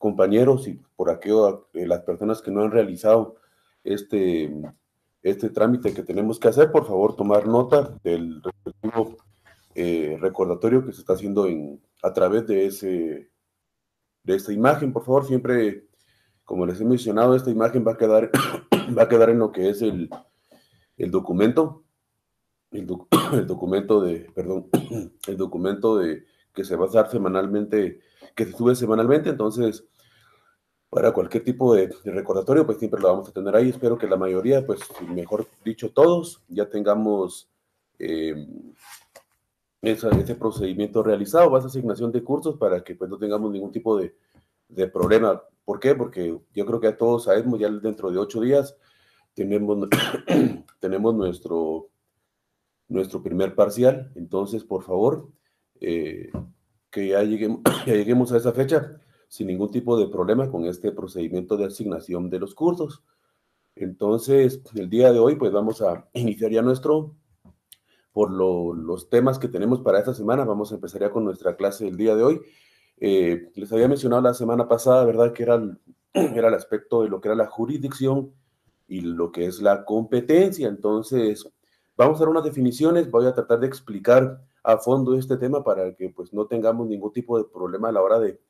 compañeros y por aquello eh, las personas que no han realizado este, este trámite que tenemos que hacer, por favor tomar nota del eh, recordatorio que se está haciendo en, a través de, ese, de esta imagen. Por favor, siempre, como les he mencionado, esta imagen va a quedar, va a quedar en lo que es el, el documento, el documento de, perdón, el documento de que se va a dar semanalmente, que se sube semanalmente, entonces para cualquier tipo de, recordatorio, pues siempre lo vamos a tener ahí. Espero que la mayoría, pues mejor dicho todos, ya tengamos eh, ese procedimiento realizado, vas a asignación de cursos para que pues no tengamos ningún tipo de, problema. ¿Por qué? Porque yo creo que a todos sabemos, ya dentro de ocho días tenemos, tenemos nuestro, nuestro primer parcial. Entonces, por favor, eh, que ya lleguemos, lleguemos a esa fecha sin ningún tipo de problema con este procedimiento de asignación de los cursos. Entonces, el día de hoy, pues vamos a iniciar ya nuestro, por los temas que tenemos para esta semana, vamos a empezar ya con nuestra clase del día de hoy. Eh, les había mencionado la semana pasada, ¿verdad?, que era era el aspecto de lo que era la jurisdicción y lo que es la competencia. Entonces, vamos a dar unas definiciones, voy a tratar de explicar a fondo este tema para que pues no tengamos ningún tipo de problema a la hora de,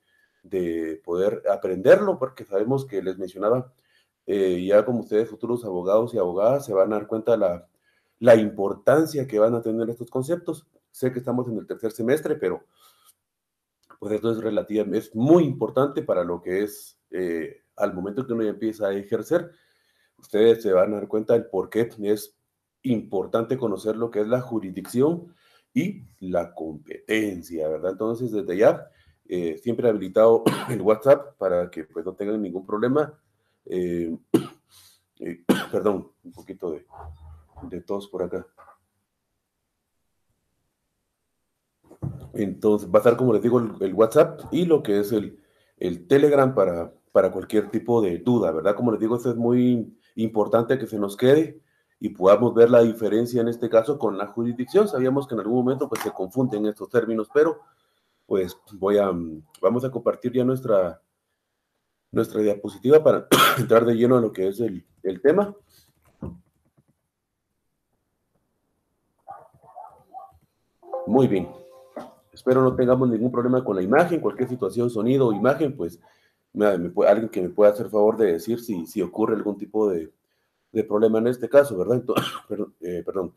poder aprenderlo, porque sabemos que les mencionaba, eh, ya como ustedes futuros abogados y abogadas se van a dar cuenta la, la importancia que van a tener estos conceptos. Sé que estamos en el tercer semestre, pero pues esto es relativamente, es muy importante para lo que es eh, al momento que uno empieza a ejercer, ustedes se van a dar cuenta del por qué es importante conocer lo que es la jurisdicción, y la competencia, ¿verdad? Entonces, desde ya, eh, siempre he habilitado el WhatsApp para que pues, no tengan ningún problema. Eh, eh, perdón, un poquito de, de tos por acá. Entonces, va a estar, como les digo, el, WhatsApp y lo que es el, Telegram para, para cualquier tipo de duda, ¿verdad? Como les digo, eso es muy importante que se nos quede y podamos ver la diferencia en este caso con la jurisdicción. Sabíamos que en algún momento pues, se confunden estos términos, pero pues voy a, mm, vamos a compartir ya nuestra, nuestra diapositiva para entrar de lleno a lo que es el, tema. Muy bien. Espero no tengamos ningún problema con la imagen, cualquier situación, sonido o imagen, pues alguien que me pueda hacer favor de decir si, si ocurre algún tipo de, de problema en este caso, ¿verdad? Entonces, eh, perdón,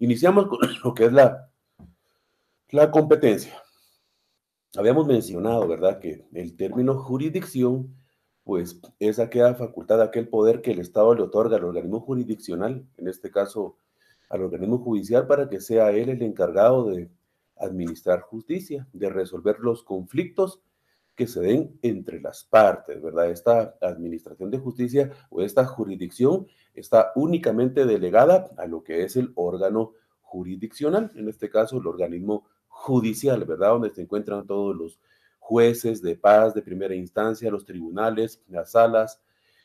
Iniciamos con lo que es la, la competencia. Habíamos mencionado, ¿verdad?, que el término jurisdicción, pues es aquella facultad, aquel poder que el Estado le otorga al organismo jurisdiccional, en este caso al organismo judicial, para que sea él el encargado de administrar justicia, de resolver los conflictos que se den entre las partes, ¿verdad? Esta administración de justicia o esta jurisdicción está únicamente delegada a lo que es el órgano jurisdiccional, en este caso el organismo judicial, ¿verdad? Donde se encuentran todos los jueces de paz de primera instancia, los tribunales, las salas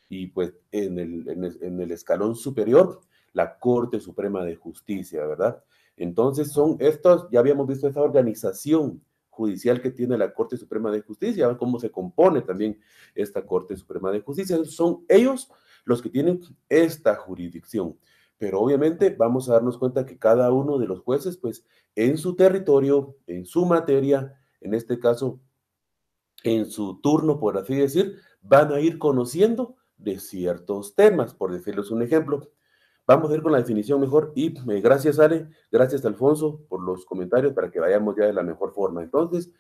y pues en el, escalón superior, la Corte Suprema de Justicia, ¿verdad? Entonces son estos, ya habíamos visto esta organización judicial que tiene la Corte Suprema de Justicia, cómo se compone también esta Corte Suprema de Justicia. Son ellos los que tienen esta jurisdicción. Pero obviamente vamos a darnos cuenta que cada uno de los jueces, pues en su territorio, en su materia, en este caso, en su turno, por así decir, van a ir conociendo de ciertos temas. Por decirles un ejemplo, Vamos a ir con la definición mejor y eh, gracias Ale, gracias Alfonso por los comentarios para que vayamos ya de la mejor forma. Entonces,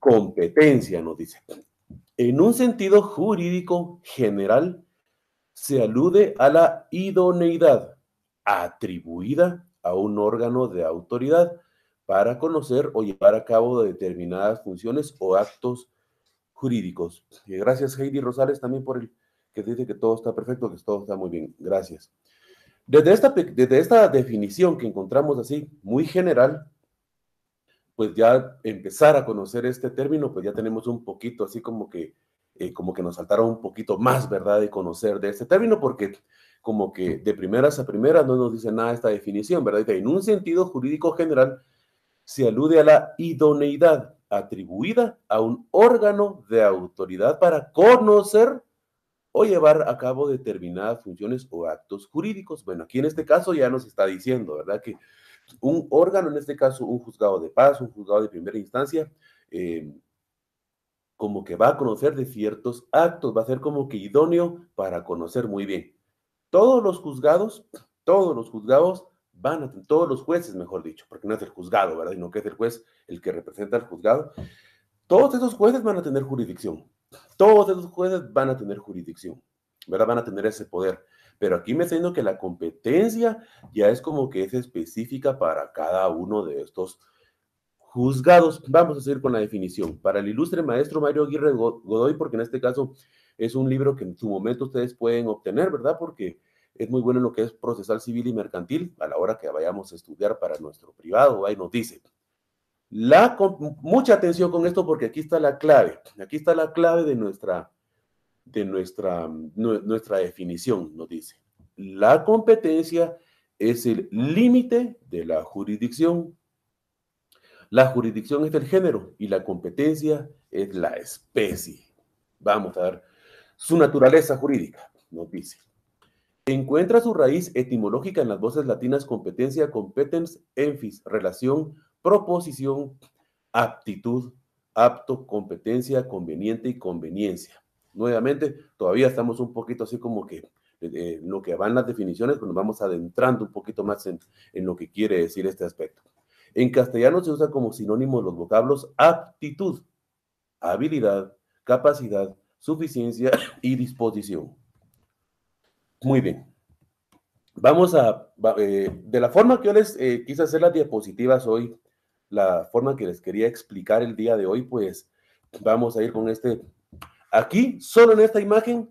competencia nos dice. En un sentido jurídico general, se alude a la idoneidad atribuida a un órgano de autoridad para conocer o llevar a cabo determinadas funciones o actos jurídicos. Eh, gracias Heidi Rosales también por el que dice que todo está perfecto, que todo está muy bien. Gracias. Desde esta, desde esta definición que encontramos así, muy general, pues ya empezar a conocer este término, pues ya tenemos un poquito así como que, eh, como que nos saltaron un poquito más, ¿verdad?, de conocer de este término, porque como que de primeras a primeras no nos dice nada esta definición, ¿verdad? En un sentido jurídico general, se alude a la idoneidad atribuida a un órgano de autoridad para conocer o llevar a cabo determinadas funciones o actos jurídicos. Bueno, aquí en este caso ya nos está diciendo, ¿verdad? Que un órgano, en este caso un juzgado de paz, un juzgado de primera instancia, em, como que va a conocer de ciertos actos, va a ser como que idóneo para conocer muy bien. Todos los juzgados, todos los juzgados van a, todos los jueces, mejor dicho, porque no es el juzgado, ¿verdad? Sino que es el juez el que representa al juzgado. Todos esos jueces van a tener jurisdicción. Todos esos jueces van a tener jurisdicción, ¿verdad? Van a tener ese poder. Pero aquí me diciendo que la competencia ya es como que es específica para cada uno de estos juzgados. Vamos a seguir con la definición. Para el ilustre maestro Mario Aguirre Godoy, porque en este caso es un libro que en su momento ustedes pueden obtener, ¿verdad? Porque es muy bueno en lo que es procesal civil y mercantil a la hora que vayamos a estudiar para nuestro privado. Ahí nos dice, la, mucha atención con esto porque aquí está la clave, aquí está la clave de nuestra, de nuestra, nuestra definición, nos dice. La competencia es el límite de la jurisdicción. La jurisdicción es el género y la competencia es la especie. Vamos a ver su naturaleza jurídica, nos dice. Encuentra su raíz etimológica en las voces latinas competencia, competens, enfis, relación, Proposición, aptitud, apto, competencia, conveniente y conveniencia. Nuevamente, todavía estamos un poquito así como que eh, en lo que van las definiciones, pero pues nos vamos adentrando un poquito más en, lo que quiere decir este aspecto. En castellano se usa como sinónimo los vocablos aptitud, habilidad, capacidad, suficiencia y disposición. Muy bien. Vamos a, eh, de la forma que yo les eh, quise hacer las diapositivas hoy, la forma que les quería explicar el día de hoy, pues vamos a ir con este. Aquí, solo en esta imagen,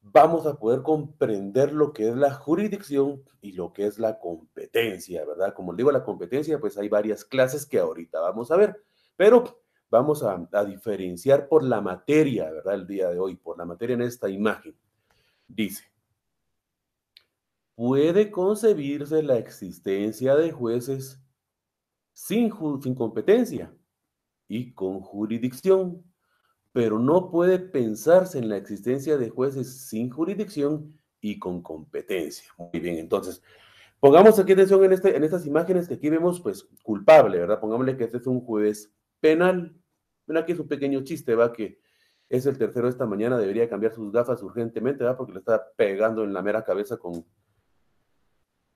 vamos a poder comprender lo que es la jurisdicción y lo que es la competencia, ¿verdad? Como digo, la competencia, pues hay varias clases que ahorita vamos a ver, pero vamos a, a diferenciar por la materia, ¿verdad? El día de hoy, por la materia en esta imagen. Dice, puede concebirse la existencia de jueces sin, competencia y con jurisdicción, pero no puede pensarse en la existencia de jueces sin jurisdicción y con competencia. Muy bien, entonces, pongamos aquí atención este, en, estas imágenes que aquí vemos, pues, culpable, ¿verdad? Pongámosle que este es un juez penal. Mira, aquí es un pequeño chiste, va, que es el tercero de esta mañana, debería cambiar sus gafas urgentemente, ¿verdad? Porque le está pegando en la mera cabeza con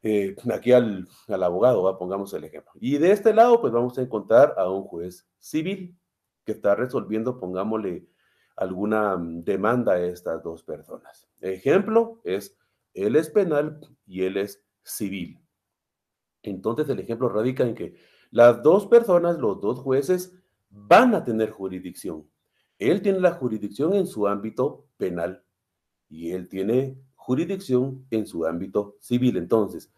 eh, aquí al, abogado, pongamos el ejemplo. Y de este lado, pues vamos a encontrar a un juez civil que está resolviendo, pongámosle, alguna mm, demanda a estas dos personas. Ejemplo es, él es penal y él es civil. Entonces el ejemplo radica en que las dos personas, los dos jueces, van a tener jurisdicción. Él tiene la jurisdicción en su ámbito penal y él tiene jurisdicción en su ámbito civil. Entonces,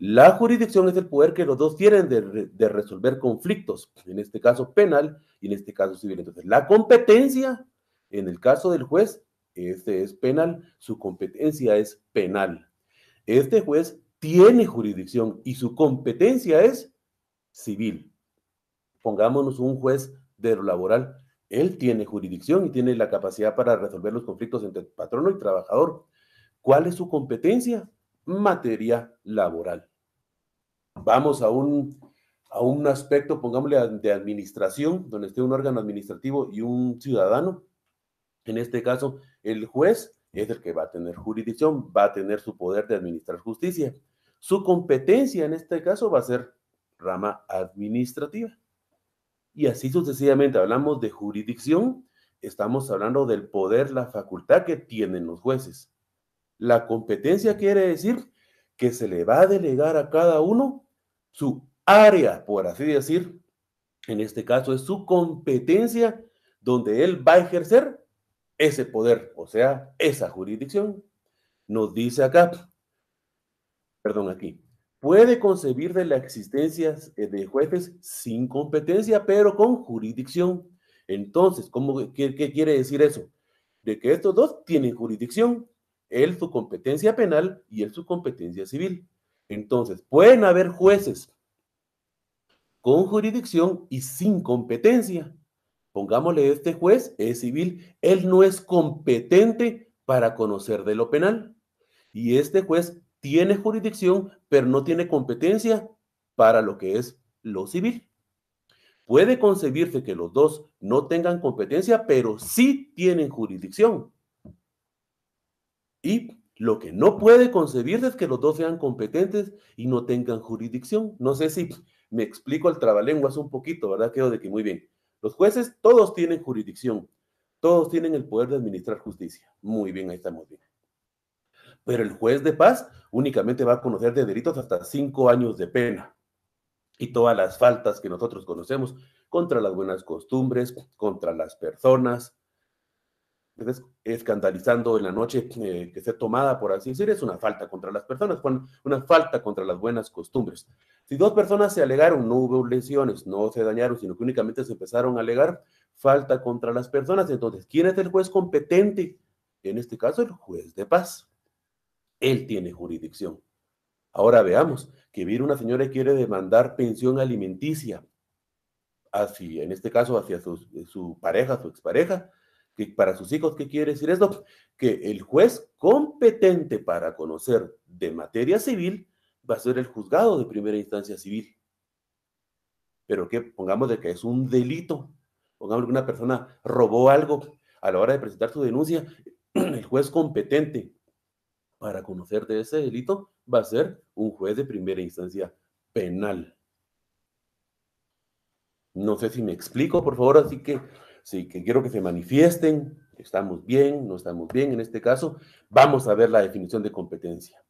la jurisdicción es el poder que los dos tienen de, resolver conflictos, en este caso penal y en este caso civil. Entonces, la competencia, en el caso del juez, este es penal, su competencia es penal. Este juez tiene jurisdicción y su competencia es civil. Pongámonos un juez de lo laboral. Él tiene jurisdicción y tiene la capacidad para resolver los conflictos entre patrono y trabajador. ¿Cuál es su competencia? Materia laboral. Vamos a un, a un aspecto, pongámosle, de administración, donde esté un órgano administrativo y un ciudadano. En este caso, el juez es el que va a tener jurisdicción, va a tener su poder de administrar justicia. Su competencia en este caso va a ser rama administrativa. Y así sucesivamente hablamos de jurisdicción, estamos hablando del poder, la facultad que tienen los jueces. La competencia quiere decir que se le va a delegar a cada uno su área, por así decir. En este caso es su competencia donde él va a ejercer ese poder, o sea, esa jurisdicción. Nos dice acá, perdón, aquí, puede concebir de la existencia eh, de jueces sin competencia, pero con jurisdicción. Entonces, ¿cómo, qué quiere decir eso? De que estos dos tienen jurisdicción, él su competencia penal y él su competencia civil. Entonces, pueden haber jueces con jurisdicción y sin competencia. Pongámosle, este juez es civil, él no es competente para conocer de lo penal. Y este juez tiene jurisdicción, pero no tiene competencia para lo que es lo civil. Puede concebirse que los dos no tengan competencia, pero sí tienen jurisdicción. Y lo que no puede concebirse es que los dos sean competentes y no tengan jurisdicción. No sé si me explico el trabalenguas un poquito, ¿verdad? Quedo de que muy bien. Los jueces todos tienen jurisdicción, todos tienen el poder de administrar justicia. Muy bien, ahí estamos bien. Pero el juez de paz únicamente va a conocer de delitos hasta cinco años de pena. Y todas las faltas que nosotros conocemos contra las buenas costumbres, contra las personas, escandalizando en la noche eh, que sea tomada, por así decir, es una falta contra las personas, una falta contra las buenas costumbres. Si dos personas se alegaron, no hubo lesiones, no se dañaron, sino que únicamente se empezaron a alegar falta contra las personas, entonces, ¿quién es el juez competente? En este caso, el juez de paz. Él tiene jurisdicción. Ahora veamos que viene una señora y quiere demandar pensión alimenticia, así en este caso hacia su, su pareja, su expareja, que para sus hijos, ¿qué quiere decir esto? Que el juez competente para conocer de materia civil va a ser el juzgado de primera instancia civil. Pero que pongamos de que es un delito, pongamos que una persona robó algo a la hora de presentar su denuncia, el juez competente para conocer de ese delito va a ser un juez de primera instancia penal. No sé si me explico, por favor, así que sí, que quiero que se manifiesten, estamos bien, no estamos bien en este caso, vamos a ver la definición de competencia.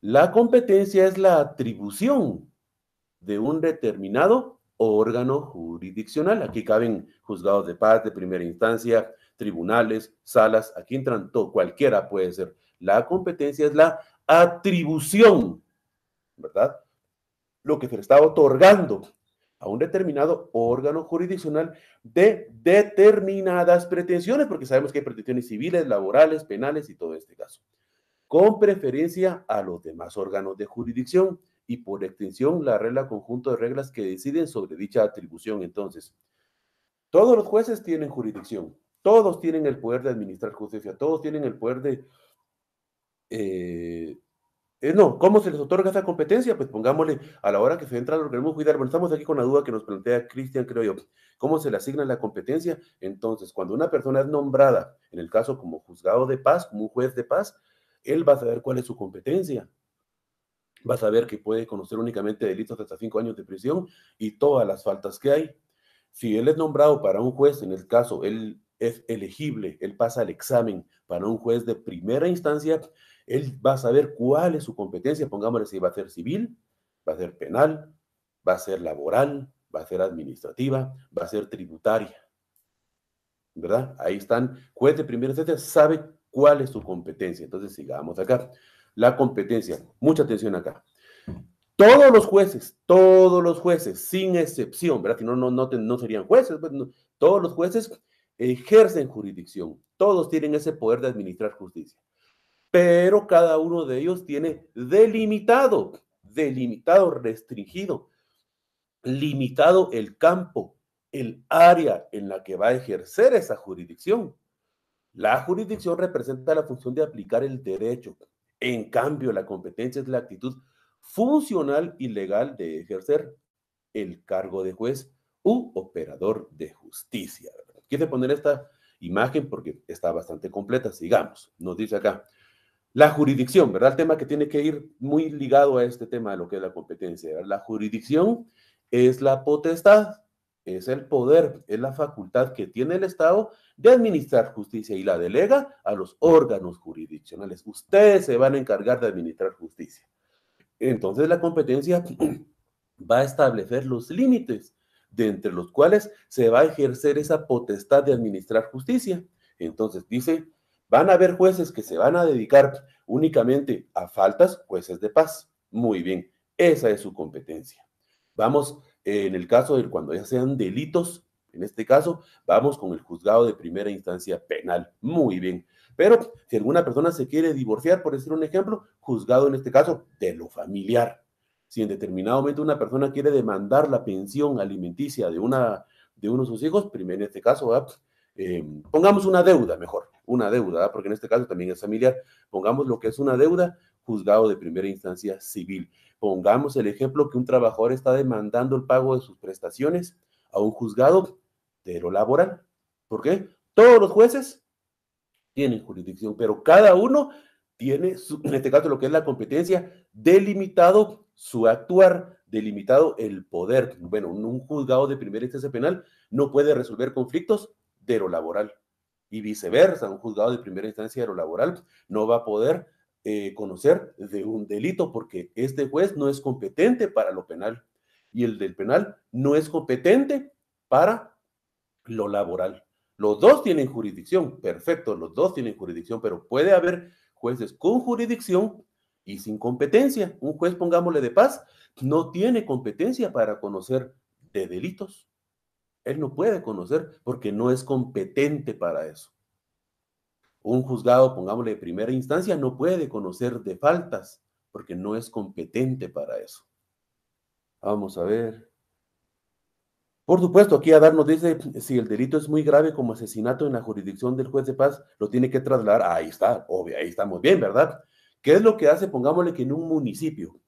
La competencia es la atribución de un determinado órgano jurisdiccional. Aquí caben juzgados de paz de primera instancia, tribunales, salas, aquí entran todo, cualquiera puede ser. La competencia es la atribución, ¿verdad? Lo que se le está otorgando a un determinado órgano jurisdiccional de determinadas pretensiones, porque sabemos que hay pretensiones civiles, laborales, penales y todo este caso, con preferencia a los demás órganos de jurisdicción y por extensión la regla conjunto de reglas que deciden sobre dicha atribución. Entonces, todos los jueces tienen jurisdicción, todos tienen el poder de administrar justicia, todos tienen el poder de eh, no, ¿cómo se les otorga esa competencia? Pues pongámosle, a la hora que se entra lo organismo cuidar, bueno, estamos aquí con la duda que nos plantea Cristian, creo yo, ¿cómo se le asigna la competencia? Entonces, cuando una persona es nombrada, en el caso como juzgado de paz, como un juez de paz, él va a saber cuál es su competencia. Va a saber que puede conocer únicamente delitos hasta cinco años de prisión y todas las faltas que hay. Si él es nombrado para un juez, en el caso, él es elegible, él pasa el examen para un juez de primera instancia él va a saber cuál es su competencia, pongámosle si va a ser civil, va a ser penal, va a ser laboral, va a ser administrativa, va a ser tributaria. ¿Verdad? Ahí están, juez de primera instancia sabe cuál es su competencia. Entonces sigamos acá. La competencia, mucha atención acá. Todos los jueces, todos los jueces, sin excepción, ¿verdad? Si no, no, no, serían jueces, pues, todos los jueces ejercen jurisdicción. Todos tienen ese poder de administrar justicia pero cada uno de ellos tiene delimitado, delimitado, restringido, limitado el campo, el área en la que va a ejercer esa jurisdicción. La jurisdicción representa la función de aplicar el derecho. En cambio, la competencia es la actitud funcional y legal de ejercer el cargo de juez u operador de justicia. Quise poner esta imagen porque está bastante completa. Sigamos. Nos dice acá, la jurisdicción, ¿verdad? El tema que tiene que ir muy ligado a este tema de lo que es la competencia. La jurisdicción es la potestad, es el poder, es la facultad que tiene el Estado de administrar justicia y la delega a los órganos jurisdiccionales. Ustedes se van a encargar de administrar justicia. Entonces la competencia va a establecer los límites de entre los cuales se va a ejercer esa potestad de administrar justicia. Entonces dice Van a haber jueces que se van a dedicar únicamente a faltas, jueces de paz. Muy bien, esa es su competencia. Vamos, eh, en el caso de cuando ya sean delitos, en este caso, vamos con el juzgado de primera instancia penal. Muy bien. Pero si alguna persona se quiere divorciar, por decir un ejemplo, juzgado en este caso de lo familiar. Si en determinado momento una persona quiere demandar la pensión alimenticia de, una, de uno de sus hijos, primero en este caso, ¿verdad? Eh, pongamos una deuda mejor, una deuda, porque en este caso también es familiar, pongamos lo que es una deuda, juzgado de primera instancia civil. Pongamos el ejemplo que un trabajador está demandando el pago de sus prestaciones a un juzgado de lo laboral. porque Todos los jueces tienen jurisdicción, pero cada uno tiene, su, en este caso lo que es la competencia, delimitado su actuar, delimitado el poder. Bueno, un juzgado de primera instancia penal no puede resolver conflictos de lo laboral. Y viceversa, un juzgado de primera instancia de lo laboral no va a poder eh, conocer de un delito porque este juez no es competente para lo penal y el del penal no es competente para lo laboral. Los dos tienen jurisdicción, perfecto, los dos tienen jurisdicción, pero puede haber jueces con jurisdicción y sin competencia. Un juez, pongámosle de paz, no tiene competencia para conocer de delitos. Él no puede conocer porque no es competente para eso. Un juzgado, pongámosle de primera instancia, no puede conocer de faltas porque no es competente para eso. Vamos a ver. Por supuesto, aquí Adar nos dice, si el delito es muy grave como asesinato en la jurisdicción del juez de paz, lo tiene que trasladar. Ahí está, obvio, ahí estamos bien, ¿verdad? ¿Qué es lo que hace, pongámosle que en un municipio?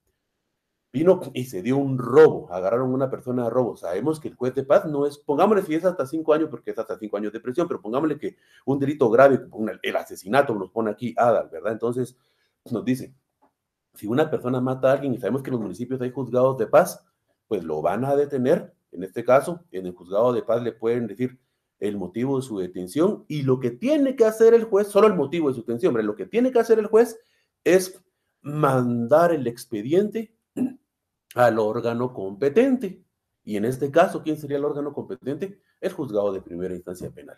vino y se dio un robo, agarraron a una persona a robo. Sabemos que el juez de paz no es, pongámosle si es hasta cinco años, porque es hasta cinco años de prisión, pero pongámosle que un delito grave, el asesinato, nos pone aquí Adal, ¿verdad? Entonces nos dice, si una persona mata a alguien y sabemos que en los municipios hay juzgados de paz, pues lo van a detener. En este caso, en el juzgado de paz le pueden decir el motivo de su detención y lo que tiene que hacer el juez, solo el motivo de su detención, pero lo que tiene que hacer el juez es mandar el expediente al órgano competente. Y en este caso, ¿quién sería el órgano competente? El juzgado de primera instancia penal.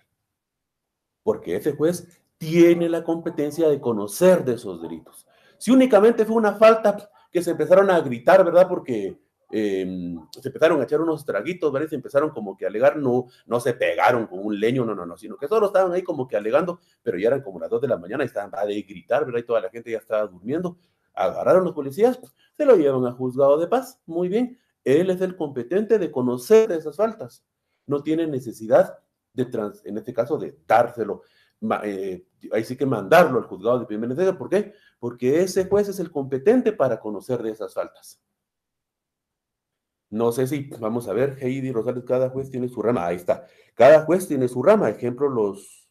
Porque ese juez tiene la competencia de conocer de esos delitos. Si únicamente fue una falta que se empezaron a gritar, ¿verdad? Porque em, se empezaron a echar unos traguitos, ¿verdad? se empezaron como que a alegar, no, no se pegaron con un leño, no, no, no, sino que solo estaban ahí como que alegando, pero ya eran como las dos de la mañana y estaban a de gritar, ¿verdad? Y toda la gente ya estaba durmiendo. Agarraron los policías, pues, se lo llevaron a juzgado de paz. Muy bien, él es el competente de conocer esas faltas. No tiene necesidad de, trans, en este caso, de dárselo. Eh, ahí sí que mandarlo al juzgado de primera instancia. ¿Por qué? Porque ese juez es el competente para conocer de esas faltas. No sé si, vamos a ver, Heidi Rosales, cada juez tiene su rama. Ahí está. Cada juez tiene su rama. Ejemplo, los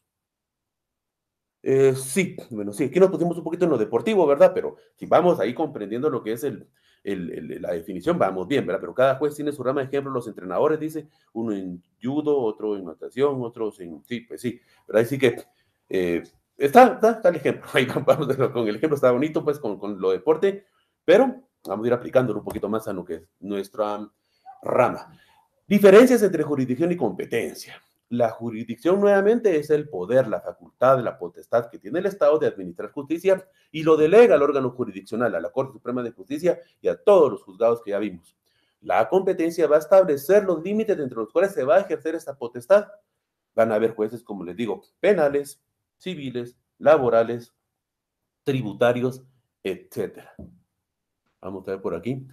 eh, sí, bueno, sí, aquí nos pusimos un poquito en lo deportivo, ¿verdad? Pero si vamos ahí comprendiendo lo que es el, la definición, vamos bien, ¿verdad? Pero cada juez tiene su rama de ejemplo, los entrenadores, dice, uno en judo, otro en natación, otros en... Sí, pues sí, ¿verdad? Así que eh, está, está, el ejemplo, ahí vamos con el ejemplo, está bonito pues con, con lo deporte, pero vamos a ir aplicándolo un poquito más a lo que es nuestra rama. Diferencias entre jurisdicción y competencia. La jurisdicción nuevamente es el poder, la facultad, la potestad que tiene el Estado de administrar justicia y lo delega al órgano jurisdiccional, a la Corte Suprema de Justicia y a todos los juzgados que ya vimos. La competencia va a establecer los límites entre los cuales se va a ejercer esta potestad. Van a haber jueces, como les digo, penales, civiles, laborales, tributarios, etc. Vamos a ver por aquí.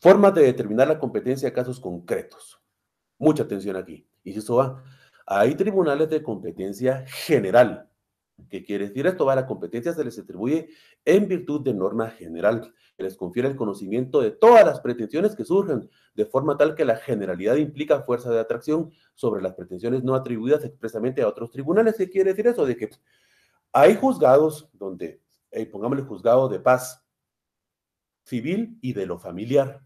Formas de determinar la competencia de casos concretos. Mucha atención aquí. Y eso va. Hay tribunales de competencia general. ¿Qué quiere decir esto? Va, la competencia se les atribuye en virtud de norma general, que les confiere el conocimiento de todas las pretensiones que surgen de forma tal que la generalidad implica fuerza de atracción sobre las pretensiones no atribuidas expresamente a otros tribunales. ¿Qué quiere decir eso? De que hay juzgados donde, pongamos eh, pongámosle juzgado de paz civil y de lo familiar.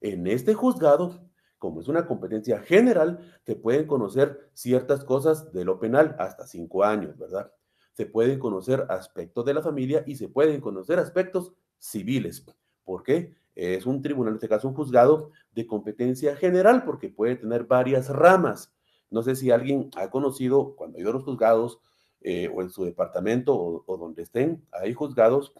En este juzgado como es una competencia general, se pueden conocer ciertas cosas de lo penal hasta cinco años, ¿verdad? Se pueden conocer aspectos de la familia y se pueden conocer aspectos civiles. ¿Por qué? Es un tribunal, en este caso un juzgado de competencia general, porque puede tener varias ramas. No sé si alguien ha conocido, cuando ha ido los juzgados, eh, o en su departamento o, o donde estén, hay juzgados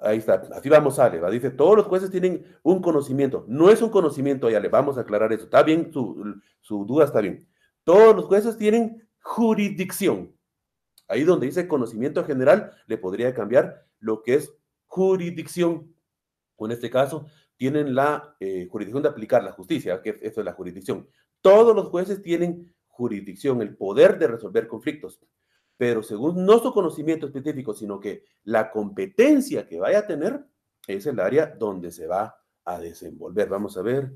Ahí está, así vamos Aleva. Dice, todos los jueces tienen un conocimiento. No es un conocimiento, ya le vamos a aclarar eso. Está bien, su, duda está bien. Todos los jueces tienen jurisdicción. Ahí donde dice conocimiento general, le podría cambiar lo que es jurisdicción. O en este caso, tienen la eh, jurisdicción de aplicar la justicia, que eso es la jurisdicción. Todos los jueces tienen jurisdicción, el poder de resolver conflictos pero según no su conocimiento específico, sino que la competencia que vaya a tener es el área donde se va a desenvolver. Vamos a ver.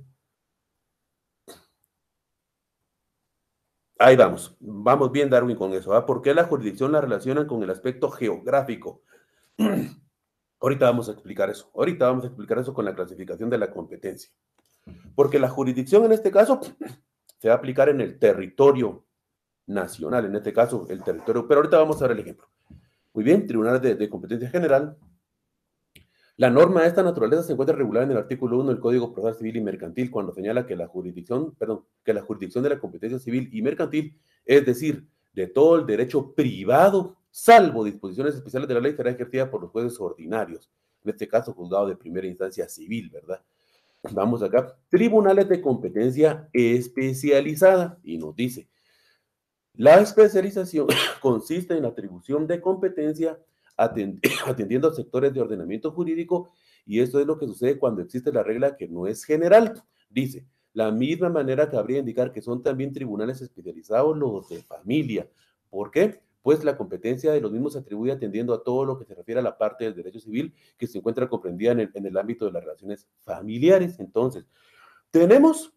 Ahí vamos, vamos bien Darwin con eso. ¿ah? ¿Por qué la jurisdicción la relacionan con el aspecto geográfico? Ahorita vamos a explicar eso. Ahorita vamos a explicar eso con la clasificación de la competencia. Porque la jurisdicción en este caso se va a aplicar en el territorio nacional, en este caso el territorio. Pero ahorita vamos a ver el ejemplo. Muy bien, tribunales de, competencia general. La norma de esta naturaleza se encuentra regulada en el artículo 1 del Código Procesal Civil y Mercantil cuando señala que la jurisdicción, perdón, que la jurisdicción de la competencia civil y mercantil, es decir, de todo el derecho privado, salvo disposiciones especiales de la ley, será ejercida por los jueces ordinarios, en este caso juzgado de primera instancia civil, ¿verdad? Vamos acá, tribunales de competencia especializada, y nos dice, la especialización consiste en la atribución de competencia atendiendo a sectores de ordenamiento jurídico y esto es lo que sucede cuando existe la regla que no es general. Dice, la misma manera que habría indicar que son también tribunales especializados los de familia. ¿Por qué? Pues la competencia de los mismos se atribuye atendiendo a todo lo que se refiere a la parte del derecho civil que se encuentra comprendida en el ámbito de las relaciones familiares. Entonces, tenemos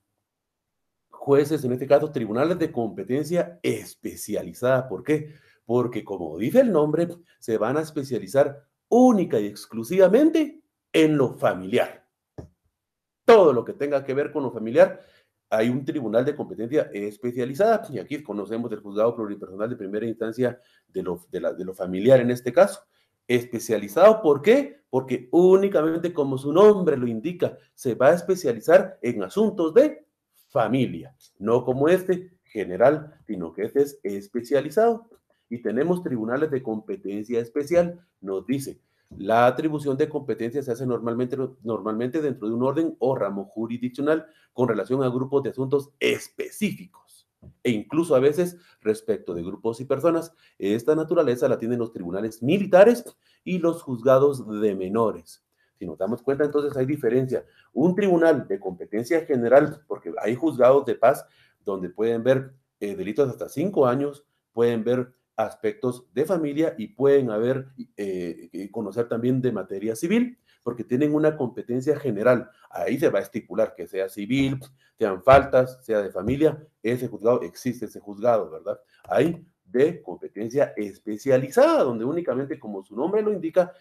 jueces, en este caso tribunales de competencia especializada. ¿Por qué? Porque como dice el nombre, se van a especializar única y exclusivamente en lo familiar. Todo lo que tenga que ver con lo familiar, hay un tribunal de competencia especializada. Y aquí conocemos el juzgado pluripersonal de primera instancia de lo, de, de lo familiar en este caso. Especializado, ¿por qué? Porque únicamente como su nombre lo indica, se va a especializar en asuntos de familia, no como este general, sino que este es especializado. Y tenemos tribunales de competencia especial, nos dice. La atribución de competencias se hace normalmente, normalmente dentro de un orden o ramo jurisdiccional con relación a grupos de asuntos específicos e incluso a veces respecto de grupos y personas. Esta naturaleza la tienen los tribunales militares y los juzgados de menores. Si nos damos cuenta, entonces hay diferencia. Un tribunal de competencia general, porque hay juzgados de paz donde pueden ver eh, delitos hasta cinco años, pueden ver aspectos de familia y pueden haber eh, eh, conocer también de materia civil, porque tienen una competencia general. Ahí se va a estipular que sea civil, sean faltas, sea de familia, ese juzgado existe, ese juzgado, ¿verdad? Hay de competencia especializada, donde únicamente, como su nombre lo indica,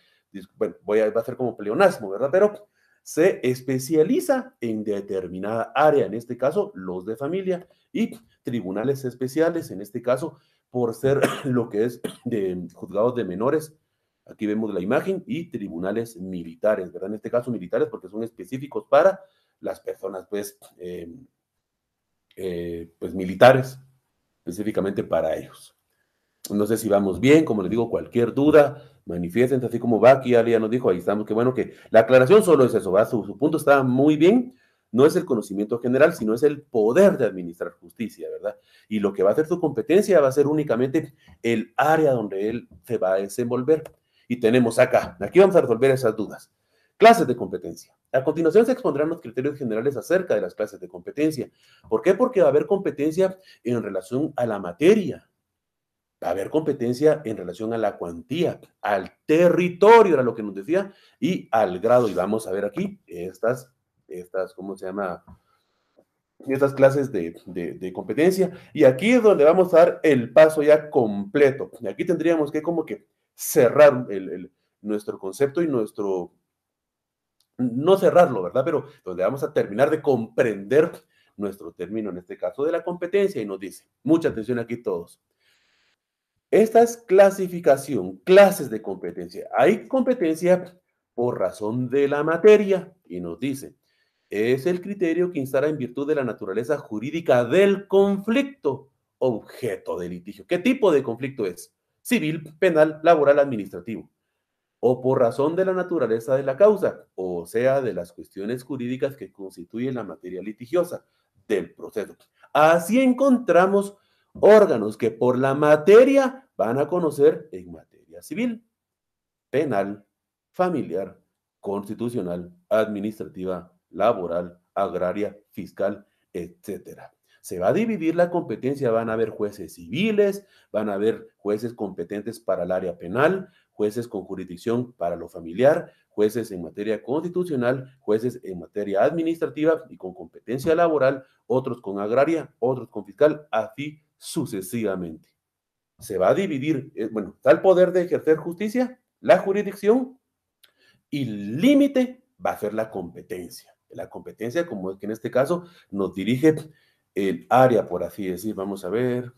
bueno, voy va a ser como pleonasmo, ¿verdad? Pero se especializa en determinada área, en este caso los de familia y tribunales especiales, en este caso por ser lo que es de juzgados de menores, aquí vemos la imagen, y tribunales militares, ¿verdad? En este caso militares porque son específicos para las personas, pues, em, eh, pues militares, específicamente para ellos. No sé si vamos bien, como les digo, cualquier duda, manifiestense así como va aquí, ya nos dijo, ahí estamos, que bueno que la aclaración solo es eso, ¿va? Su, su, punto está muy bien, no es el conocimiento general, sino es el poder de administrar justicia, ¿verdad? Y lo que va a ser su competencia va a ser únicamente el área donde él se va a desenvolver. Y tenemos acá, aquí vamos a resolver esas dudas. Clases de competencia. A continuación se expondrán los criterios generales acerca de las clases de competencia. ¿Por qué? Porque va a haber competencia en relación a la materia, haber competencia en relación a la cuantía, al territorio, era lo que nos decía, y al grado. Y vamos a ver aquí estas, estas ¿cómo se llama? Estas clases de, competencia. Y aquí es donde vamos a dar el paso ya completo. Y aquí tendríamos que como que cerrar nuestro concepto y nuestro... No cerrarlo, ¿verdad? Pero donde vamos a terminar de comprender nuestro término, en este caso, de la competencia. Y nos dice, mucha atención aquí todos. Esta es clasificación, clases de competencia. Hay competencia por razón de la materia y nos dice, es el criterio que instala en virtud de la naturaleza jurídica del conflicto objeto de litigio. ¿Qué tipo de conflicto es? Civil, penal, laboral, administrativo. O por razón de la naturaleza de la causa, o sea, de las cuestiones jurídicas que constituyen la materia litigiosa del proceso. Así encontramos órganos que por la materia van a conocer en materia civil, penal, familiar, constitucional, administrativa, laboral, agraria, fiscal, etcétera. Se va a dividir la competencia, van a haber jueces civiles, van a haber jueces competentes para el área penal, jueces con jurisdicción para lo familiar, jueces en materia constitucional, jueces en materia administrativa y con competencia laboral, otros con agraria, otros con fiscal, así sucesivamente. Se va a dividir, eh, bueno, está el poder de ejercer justicia, la jurisdicción y el límite va a ser la competencia. La competencia, como es que en este caso nos dirige el área, por así decir. Vamos a ver.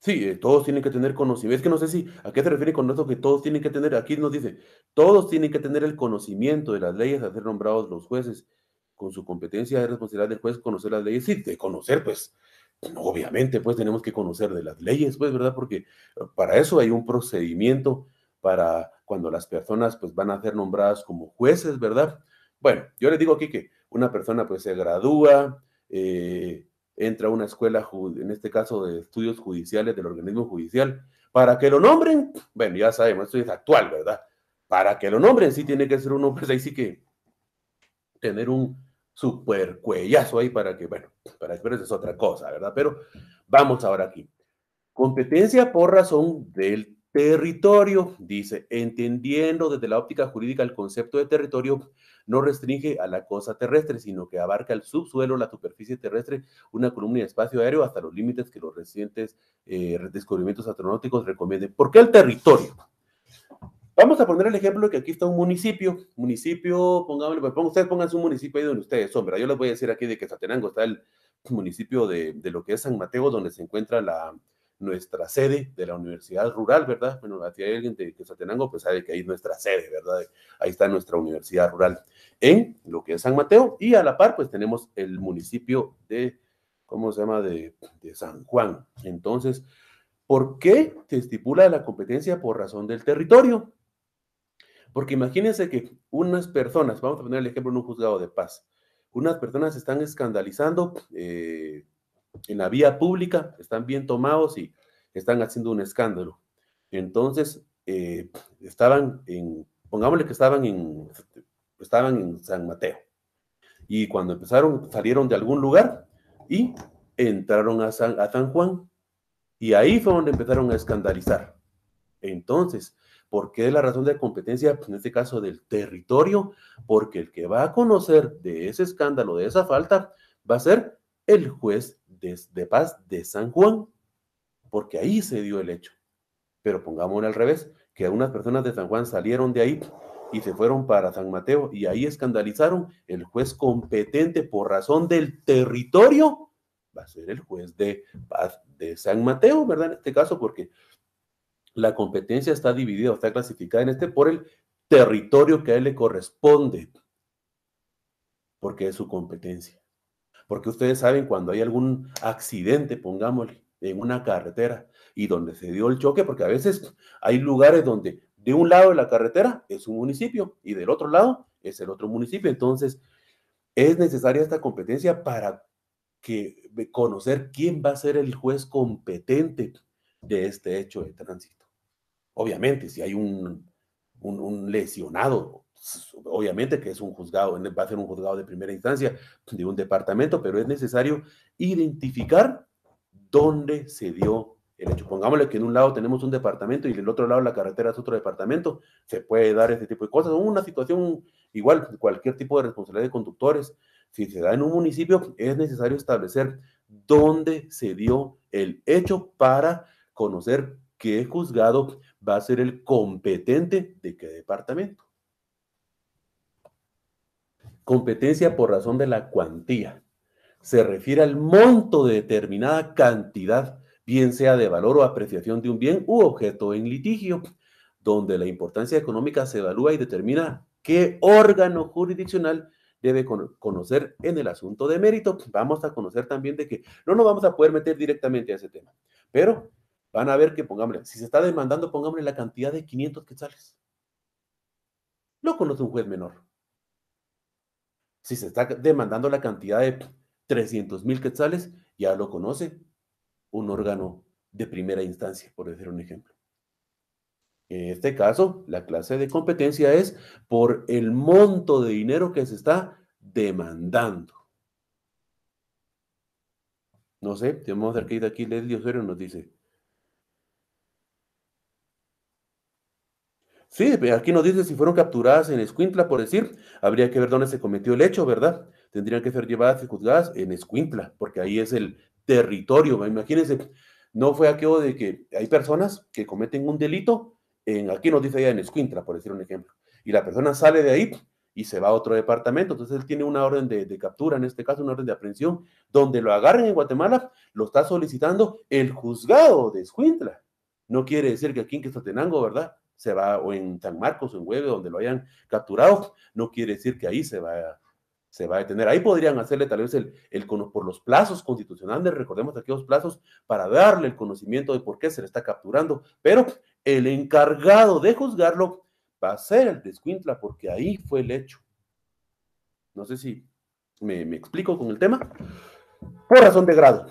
Sí, eh, todos tienen que tener conocimiento. Es que no sé si a qué se refiere con esto que todos tienen que tener. Aquí nos dice, todos tienen que tener el conocimiento de las leyes de ser nombrados los jueces con su competencia de responsabilidad del juez conocer las leyes sí, de conocer, pues, obviamente, pues tenemos que conocer de las leyes, pues, ¿verdad? Porque eh, para eso hay un procedimiento para cuando las personas, pues, van a ser nombradas como jueces, ¿verdad? Bueno, yo les digo aquí que una persona, pues, se gradúa, eh, entra a una escuela, en este caso de estudios judiciales del organismo judicial, para que lo nombren, bueno, ya sabemos, esto es actual, ¿verdad? Para que lo nombren, sí tiene que ser un hombre, pues, ahí sí que tener un, super cuellazo ahí para que, bueno, para pero eso es otra cosa, ¿verdad? Pero vamos ahora aquí. Competencia por razón del territorio, dice, entendiendo desde la óptica jurídica el concepto de territorio, no restringe a la cosa terrestre, sino que abarca el subsuelo, la superficie terrestre, una columna de espacio aéreo hasta los límites que los recientes eh, descubrimientos astronáuticos recomienden. ¿Por qué el territorio? Vamos a poner el ejemplo de que aquí está un municipio, municipio, pongámosle, pues pongan, ustedes pónganse un municipio ahí donde ustedes son, ¿verdad? Yo les voy a decir aquí de que está el municipio de, de, lo que es San Mateo, donde se encuentra la, nuestra sede de la Universidad Rural, ¿verdad? Bueno, si hay alguien de Satenango, pues sabe que ahí es nuestra sede, ¿verdad? Ahí está nuestra Universidad Rural en lo que es San Mateo, y a la par, pues tenemos el municipio de, ¿cómo se llama? de, de San Juan. Entonces, ¿por qué se estipula la competencia por razón del territorio? Porque imagínense que unas personas, vamos a poner el ejemplo en un juzgado de paz, unas personas están escandalizando eh, en la vía pública, están bien tomados y están haciendo un escándalo. Entonces, eh, estaban en, pongámosle que estaban en, estaban en San Mateo. Y cuando empezaron, salieron de algún lugar y entraron a a San Juan. Y ahí fue donde empezaron a escandalizar. Entonces, ¿Por qué la razón de competencia? Pues, en este caso del territorio, porque el que va a conocer de ese escándalo, de esa falta, va a ser el juez de, paz de San Juan, porque ahí se dio el hecho. Pero pongámoslo al revés, que algunas personas de San Juan salieron de ahí y se fueron para San Mateo y ahí escandalizaron. El juez competente por razón del territorio va a ser el juez de paz de San Mateo, ¿verdad? En este caso, porque la competencia está dividida, está clasificada en este por el territorio que a él le corresponde, porque es su competencia. Porque ustedes saben, cuando hay algún accidente, pongámosle, en una carretera y donde se dio el choque, porque a veces hay lugares donde de un lado de la carretera es un municipio y del otro lado es el otro municipio. Entonces, es necesaria esta competencia para que conocer quién va a ser el juez competente de este hecho de tránsito. Obviamente, si hay un, lesionado, obviamente que es un juzgado, va a ser un juzgado de primera instancia de un departamento, pero es necesario identificar dónde se dio el hecho. Pongámosle que en un lado tenemos un departamento y en el otro lado la carretera es otro departamento, se puede dar este tipo de cosas. Una situación igual, cualquier tipo de responsabilidad de conductores, si se da en un municipio, es necesario establecer dónde se dio el hecho para conocer qué juzgado va a ser el competente de qué departamento. Competencia por razón de la cuantía. Se refiere al monto de determinada cantidad, bien sea de valor o apreciación de un bien u objeto en litigio, donde la importancia económica se evalúa y determina qué órgano jurisdiccional debe conocer en el asunto de mérito. Vamos a conocer también de que no nos vamos a poder meter directamente a ese tema, pero Van a ver que pongámosle, si se está demandando, pongámosle la cantidad de 500 quetzales. Lo conoce un juez menor. Si se está demandando la cantidad de 300 mil quetzales, ya lo conoce un órgano de primera instancia, por decir un ejemplo. En este caso, la clase de competencia es por el monto de dinero que se está demandando. No sé, tenemos aquí, de aquí Leslie Osorio nos dice, Sí, aquí nos dice si fueron capturadas en Escuintla, por decir, habría que ver dónde se cometió el hecho, ¿verdad? Tendrían que ser llevadas y juzgadas en Escuintla, porque ahí es el territorio. Imagínense, no fue aquello de que hay personas que cometen un delito, en, aquí nos dice allá en Escuintla, por decir un ejemplo, y la persona sale de ahí y se va a otro departamento. Entonces él tiene una orden de, de, captura, en este caso una orden de aprehensión, donde lo agarren en Guatemala, lo está solicitando el juzgado de Escuintla. No quiere decir que aquí en Quetzaltenango, ¿verdad? se va, o en San Marcos, o en Hueve, donde lo hayan capturado, no quiere decir que ahí se va, se va a detener. Ahí podrían hacerle tal vez el, el por los plazos constitucionales, recordemos aquellos plazos, para darle el conocimiento de por qué se le está capturando, pero el encargado de juzgarlo va a ser el descuintla, porque ahí fue el hecho. No sé si me, me explico con el tema. Por razón de grado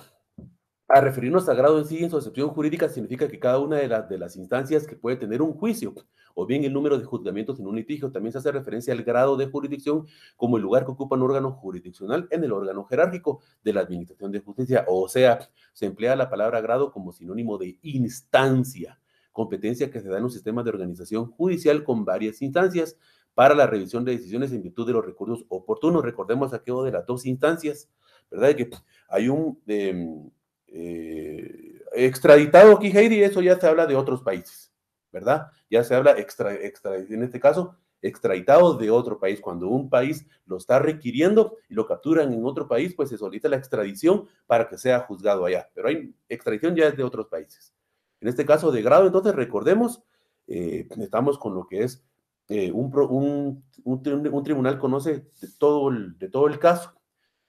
a referirnos a grado en sí, en su excepción jurídica, significa que cada una de, las instancias que puede tener un juicio, o bien el número de juzgamientos en un litigio, también se hace referencia al grado de jurisdicción como el lugar que ocupa un órgano jurisdiccional en el órgano jerárquico de la Administración de Justicia. O sea, se emplea la palabra grado como sinónimo de instancia, competencia que se da en un sistema de organización judicial con varias instancias para la revisión de decisiones en virtud de los recursos oportunos. Recordemos aquello de las dos instancias, ¿verdad? Que hay un... Em, eh, extraditado aquí Heidi, eso ya se habla de otros países, ¿verdad? Ya se habla extra, en este caso, extraditado de otro país. Cuando un país lo está requiriendo y lo capturan en otro país, pues se solicita la extradición para que sea juzgado allá. Pero hay extradición ya es de otros países. En este caso de grado, entonces recordemos, eh, estamos con lo que es eh, un, un, tribunal conoce todo, de todo el caso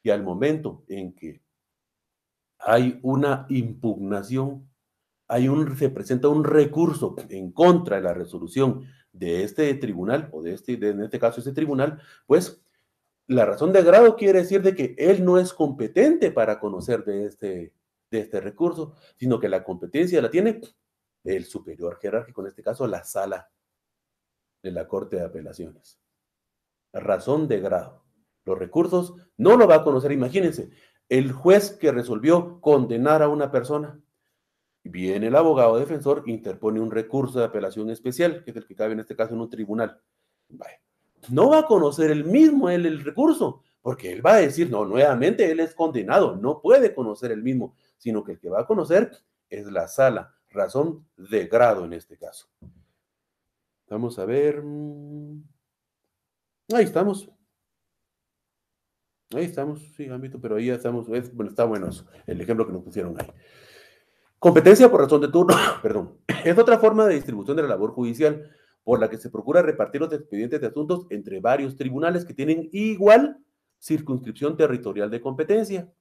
y al momento en que hay una impugnación, hay un, se presenta un recurso en contra de la resolución de este tribunal, o de este, en este caso este tribunal, pues la razón de grado quiere decir de que él no es competente para conocer de este, de este recurso, sino que la competencia la tiene el superior jerárquico, en este caso la sala de la Corte de Apelaciones. Razón de grado. Los recursos no lo va a conocer, imagínense, el juez que resolvió condenar a una persona. Viene el abogado defensor, interpone un recurso de apelación especial, que es el que cabe en este caso en un tribunal. No va a conocer el mismo el recurso, porque él va a decir, no, nuevamente él es condenado, no puede conocer el mismo, sino que el que va a conocer es la sala, razón de grado en este caso. Vamos a ver. Mm, ahí estamos. Ahí estamos, sí, ámbito, pero ahí ya estamos. bueno, está bueno el ejemplo que nos pusieron ahí. Competencia por razón de turno, perdón, es otra forma de distribución de la labor judicial por la que se procura repartir los expedientes de asuntos entre varios tribunales que tienen igual circunscripción territorial de competencia.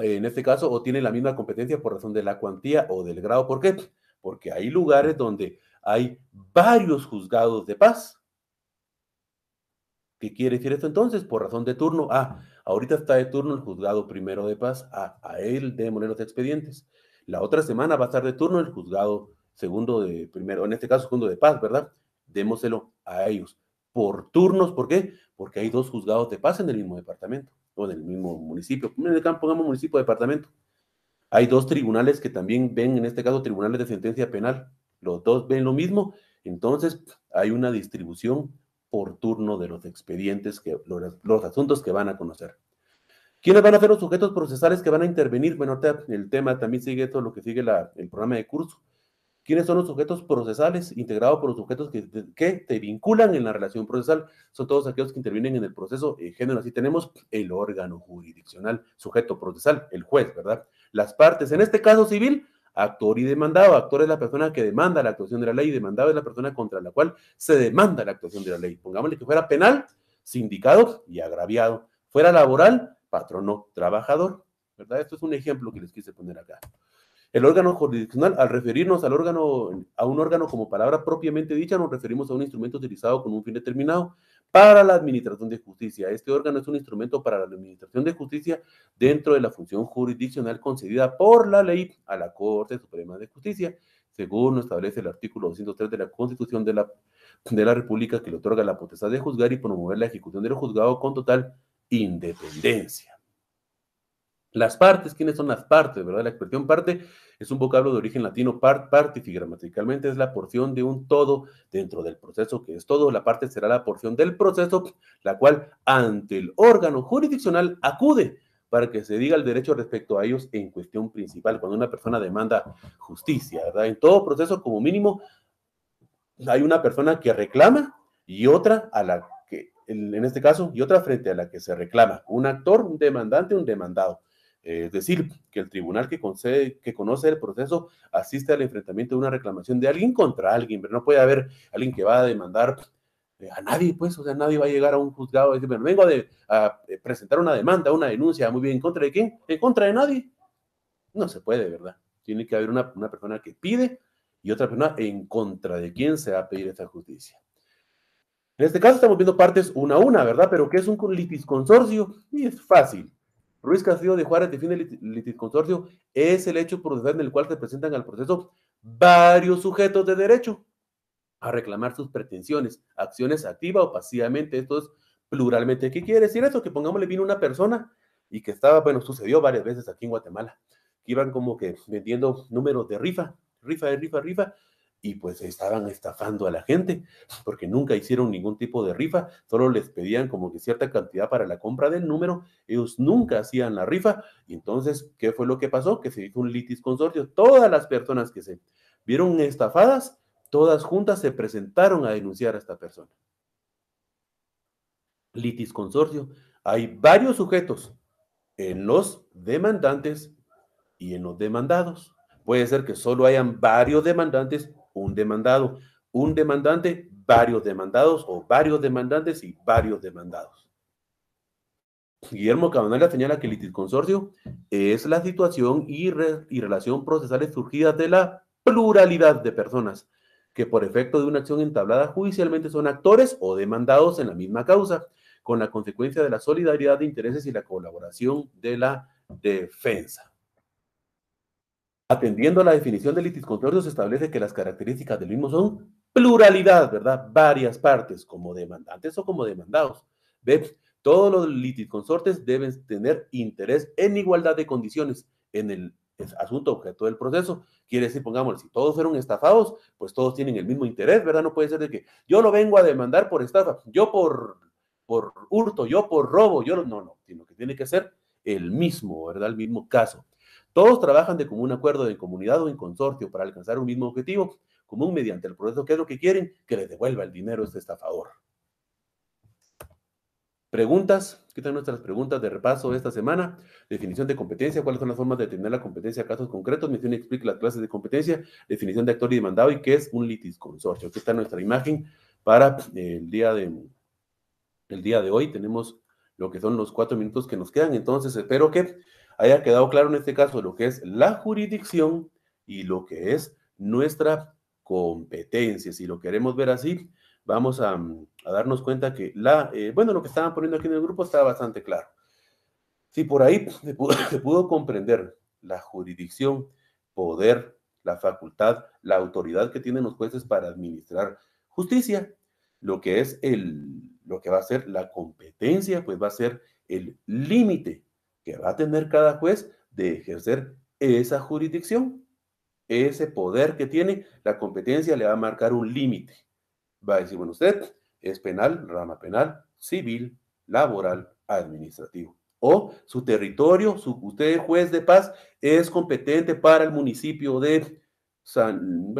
En este caso, o tienen la misma competencia por razón de la cuantía o del grado. ¿Por qué? Porque hay lugares donde hay varios juzgados de paz ¿Qué quiere decir esto entonces? Por razón de turno. Ah, ahorita está de turno el juzgado primero de paz. Ah, a él démosle los expedientes. La otra semana va a estar de turno el juzgado segundo de primero, en este caso segundo de paz, ¿verdad? Démoselo a ellos. Por turnos, ¿por qué? Porque hay dos juzgados de paz en el mismo departamento o en el mismo municipio. En el campo, pongamos municipio, departamento. Hay dos tribunales que también ven, en este caso, tribunales de sentencia penal. Los dos ven lo mismo. Entonces, hay una distribución por turno de los expedientes, que, los, asuntos que van a conocer. ¿Quiénes van a ser los sujetos procesales que van a intervenir? Bueno, el tema también sigue todo lo que sigue el programa de curso. ¿Quiénes son los sujetos procesales integrados por los sujetos que, que te vinculan en la relación procesal? Son todos aquellos que intervienen en el proceso y eh, género. Así tenemos el órgano jurisdiccional, sujeto procesal, el juez, ¿verdad? Las partes, en este caso civil, actor y demandado. Actor es la persona que demanda la actuación de la ley, demandado es la persona contra la cual se demanda la actuación de la ley. Pongámosle que fuera penal, sindicado y agraviado. Fuera laboral, patrono, trabajador. ¿Verdad? Esto es un ejemplo que les quise poner acá. El órgano jurisdiccional, al referirnos al órgano, a un órgano como palabra propiamente dicha, nos referimos a un instrumento utilizado con un fin determinado para la Administración de Justicia. Este órgano es un instrumento para la Administración de Justicia dentro de la función jurisdiccional concedida por la ley a la Corte Suprema de Justicia, según establece el artículo 203 de la Constitución de la, de la República, que le otorga la potestad de juzgar y promover la ejecución del juzgado con total independencia. Las partes, ¿quiénes son las partes? ¿Verdad? La expresión parte es un vocablo de origen latino, part, parte, y gramaticalmente es la porción de un todo dentro del proceso que es todo. La parte será la porción del proceso, la cual ante el órgano jurisdiccional acude para que se diga el derecho respecto a ellos en cuestión principal, cuando una persona demanda justicia, ¿verdad? En todo proceso, como mínimo, hay una persona que reclama y otra a la que, en este caso, y otra frente a la que se reclama. Un actor, un demandante, un demandado. Es eh, decir, que el tribunal que, concede, que conoce el proceso asiste al enfrentamiento de una reclamación de alguien contra alguien, pero no puede haber alguien que va a demandar eh, a nadie, pues, o sea, nadie va a llegar a un juzgado y decir, bueno, vengo a eh, presentar una demanda, una denuncia, muy bien, ¿en contra de quién? ¿En contra de nadie? No se puede, ¿verdad? Tiene que haber una, persona que pide y otra persona en contra de quién se va a pedir esta justicia. En este caso estamos viendo partes una a una, ¿verdad? Pero que es un litisconsorcio? Y es fácil Ruiz Castillo de Juárez define el litisconsorcio es el hecho por en el cual se presentan al proceso varios sujetos de derecho a reclamar sus pretensiones, acciones activas o pasivamente. Esto es pluralmente. ¿Qué quiere decir eso? Que pongámosle vino una persona y que estaba, bueno, sucedió varias veces aquí en Guatemala, que iban como que vendiendo números de rifa, rifa de eh, rifa, rifa, y pues estaban estafando a la gente porque nunca hicieron ningún tipo de rifa, solo les pedían como que cierta cantidad para la compra del número, ellos nunca hacían la rifa y entonces, ¿qué fue lo que pasó? Que se hizo un litis consorcio, todas las personas que se vieron estafadas, todas juntas se presentaron a denunciar a esta persona. Litis consorcio, hay varios sujetos en los demandantes y en los demandados. Puede ser que solo hayan varios demandantes un demandado, un demandante, varios demandados o varios demandantes y varios demandados. Guillermo Cabanaga señala que el litisconsorcio es la situación y, y relación procesales surgidas de la pluralidad de personas que por efecto de una acción entablada judicialmente son actores o demandados en la misma causa, con la consecuencia de la solidaridad de intereses y la colaboración de la defensa. Atendiendo a la definición del litisconsorcio, se establece que las características del mismo son pluralidad, ¿verdad? Varias partes, como demandantes o como demandados. ¿Ves? Todos los litisconsortes deben tener interés en igualdad de condiciones en el asunto objeto del proceso. Quiere decir, pongámosle, si todos fueron estafados, pues todos tienen el mismo interés, ¿verdad? No puede ser de que yo lo vengo a demandar por estafa, yo por, por hurto, yo por robo, yo no, no, sino que tiene que ser el mismo, ¿verdad? El mismo caso. Todos trabajan de común acuerdo, de comunidad o en consorcio para alcanzar un mismo objetivo común mediante el proceso que es lo que quieren, que les devuelva el dinero a este estafador. Preguntas, ¿qué están nuestras preguntas de repaso de esta semana? Definición de competencia, cuáles son las formas de determinar la competencia, casos concretos, mención y explica las clases de competencia, definición de actor y demandado y qué es un litis consorcio. Aquí está nuestra imagen para eh, el día de, el día de hoy. Tenemos lo que son los cuatro minutos que nos quedan, entonces espero que haya quedado claro en este caso lo que es la jurisdicción y lo que es nuestra competencia. Si lo queremos ver así, vamos a, mm, darnos cuenta que la, eh, bueno, lo que estaban poniendo aquí en el grupo estaba bastante claro. Si por ahí se pudo, se pudo comprender la jurisdicción, poder, la facultad, la autoridad que tienen los jueces para administrar justicia, lo que es el, lo que va a ser la competencia, pues va a ser el límite que va a tener cada juez de ejercer esa jurisdicción, ese poder que tiene, la competencia le va a marcar un límite. Va a decir, bueno, usted es penal, rama penal, civil, laboral, administrativo. O su territorio, su, usted juez de paz, es competente para el municipio de San,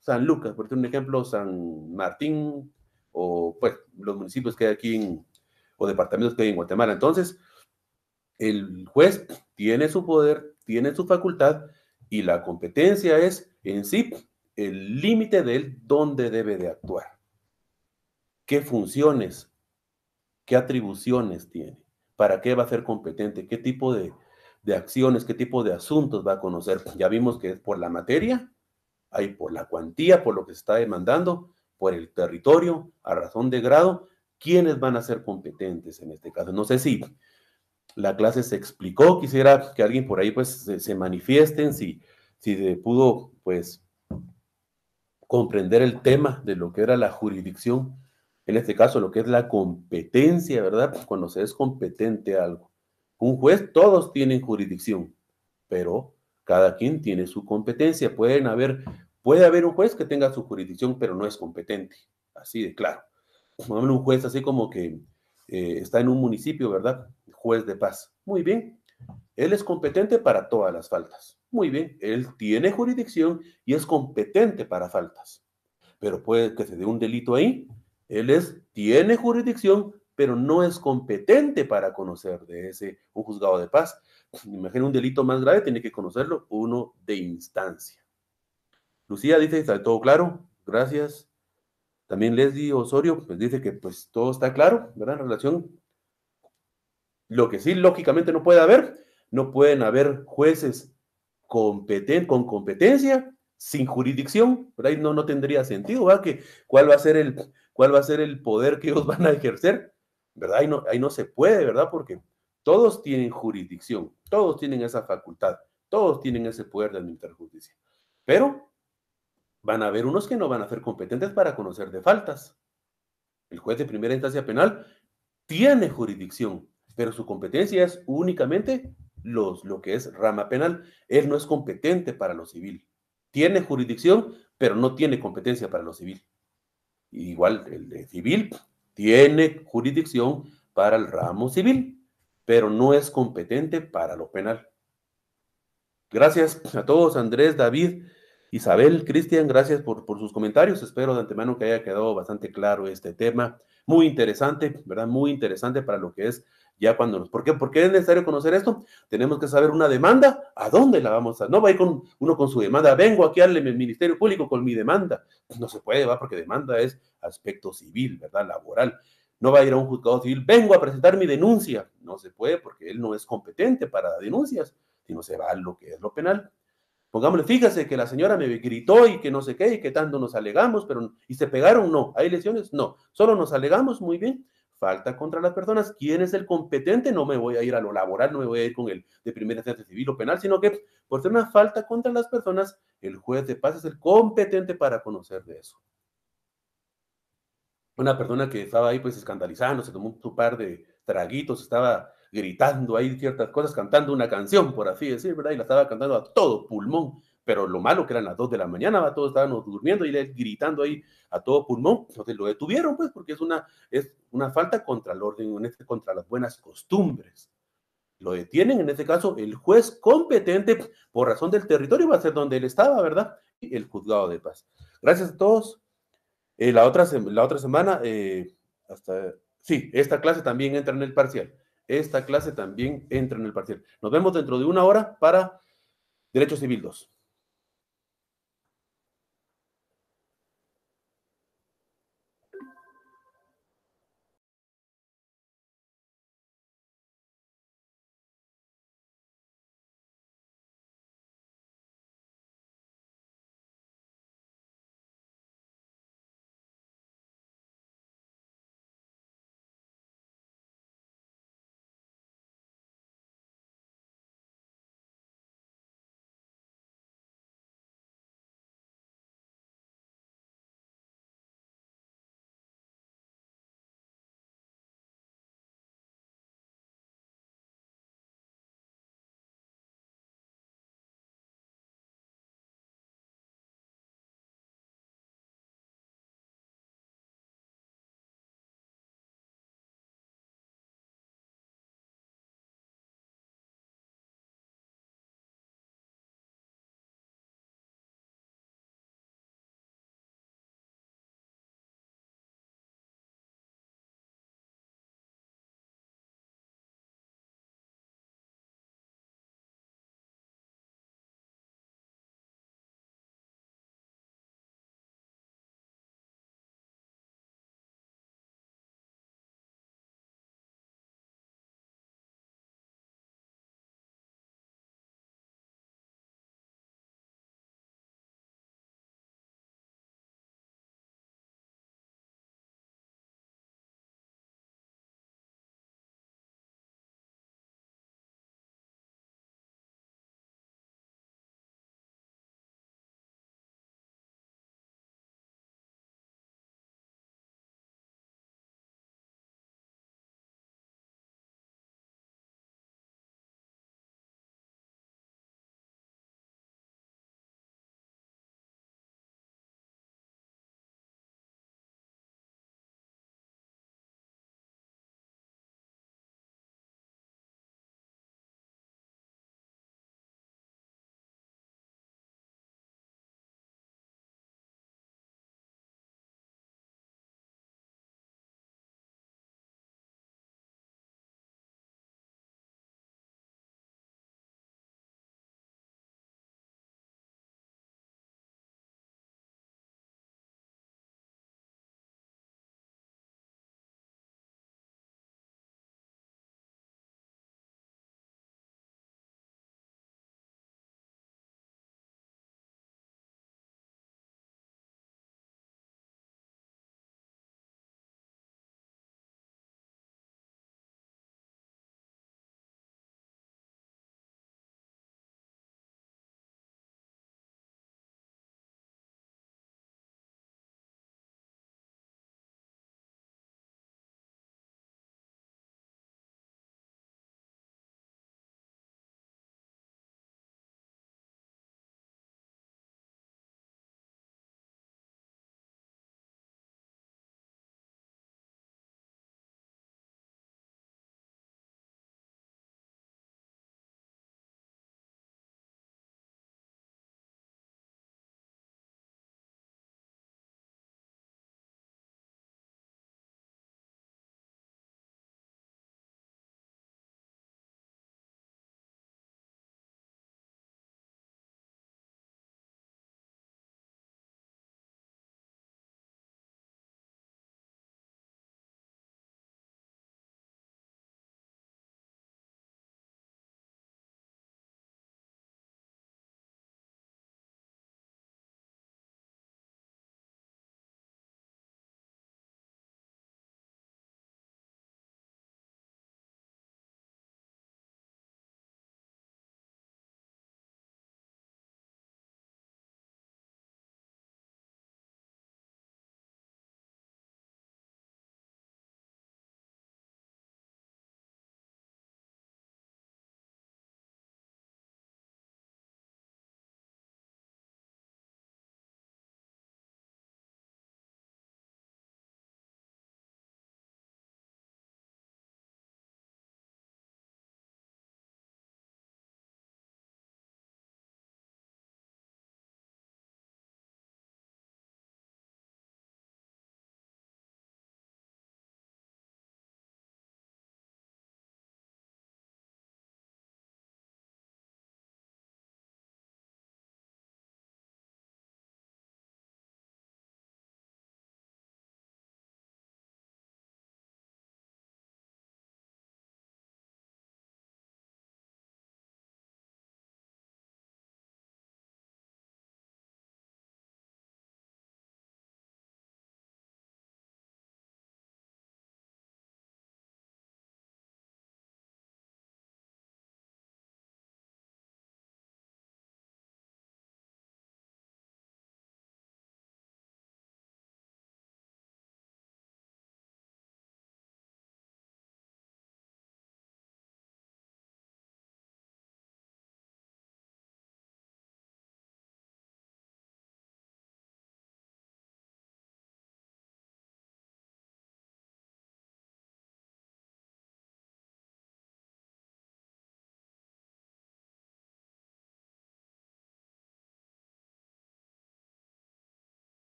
San Lucas, por ejemplo, San Martín, o pues los municipios que hay aquí en, o departamentos que hay en Guatemala. Entonces, el juez tiene su poder, tiene su facultad y la competencia es en sí el límite de él donde debe de actuar. ¿Qué funciones, qué atribuciones tiene? ¿Para qué va a ser competente? ¿Qué tipo de, de acciones, qué tipo de asuntos va a conocer? Ya vimos que es por la materia, hay por la cuantía, por lo que se está demandando, por el territorio, a razón de grado, quiénes van a ser competentes en este caso. No sé si la clase se explicó. Quisiera que alguien por ahí pues se, manifiesten si, si se pudo pues comprender el tema de lo que era la jurisdicción, en este caso lo que es la competencia, ¿verdad? cuando se es competente algo. Un juez, todos tienen jurisdicción, pero cada quien tiene su competencia. Pueden haber, puede haber un juez que tenga su jurisdicción, pero no es competente, así de claro. Un juez así como que eh, está en un municipio, ¿verdad? juez de paz. Muy bien, él es competente para todas las faltas. Muy bien, él tiene jurisdicción y es competente para faltas. Pero puede que se dé un delito ahí. Él es, tiene jurisdicción, pero no es competente para conocer de ese un juzgado de paz. Pues, Imagina un delito más grave, tiene que conocerlo uno de instancia. Lucía dice, ¿está todo claro? Gracias. También Leslie Osorio pues, dice que pues todo está claro, ¿verdad? En relación lo que sí, lógicamente, no puede haber, no pueden haber jueces competen con competencia sin jurisdicción, por ahí no, no tendría sentido, ¿verdad? Que, ¿cuál, va a ser el, ¿Cuál va a ser el poder que ellos van a ejercer? ¿Verdad? no, ahí no se puede, ¿verdad? Porque todos tienen jurisdicción, todos tienen esa facultad, todos tienen ese poder de administrar justicia. Pero van a haber unos que no van a ser competentes para conocer de faltas. El juez de primera instancia penal tiene jurisdicción pero su competencia es únicamente los, lo que es rama penal. Él no es competente para lo civil. Tiene jurisdicción, pero no tiene competencia para lo civil. Igual el de civil tiene jurisdicción para el ramo civil, pero no es competente para lo penal. Gracias a todos, Andrés, David, Isabel, Cristian, gracias por, por sus comentarios. Espero de antemano que haya quedado bastante claro este tema. Muy interesante, ¿verdad? Muy interesante para lo que es ya cuando nos... ¿Por qué? es necesario conocer esto? Tenemos que saber una demanda, ¿a dónde la vamos a...? No va a ir con uno con su demanda, vengo aquí al Ministerio Público con mi demanda. Pues no se puede, va, porque demanda es aspecto civil, ¿verdad? Laboral. No va a ir a un juzgado civil, vengo a presentar mi denuncia. No se puede porque él no es competente para denuncias, sino se va a lo que es lo penal. Pongámosle, fíjese que la señora me gritó y que no sé qué y que tanto nos alegamos, pero y se pegaron, no. ¿Hay lesiones? No. Solo nos alegamos, muy bien falta contra las personas. ¿Quién es el competente? No me voy a ir a lo laboral, no me voy a ir con el de primera instancia civil o penal, sino que pues, por ser una falta contra las personas, el juez de paz es el competente para conocer de eso. Una persona que estaba ahí pues escandalizando, se tomó un par de traguitos, estaba gritando ahí ciertas cosas, cantando una canción, por así decir, ¿verdad? Y la estaba cantando a todo pulmón pero lo malo que eran las 2 de la mañana, todos estaban durmiendo y él gritando ahí a todo pulmón, entonces lo detuvieron pues porque es una, es una falta contra el orden, este, contra las buenas costumbres. Lo detienen, en este caso, el juez competente pues, por razón del territorio, va a ser donde él estaba, ¿verdad? Y el juzgado de paz. Gracias a todos. Eh, la, otra, la otra semana, eh, hasta, sí, esta clase también entra en el parcial. Esta clase también entra en el parcial. Nos vemos dentro de una hora para Derecho Civil 2.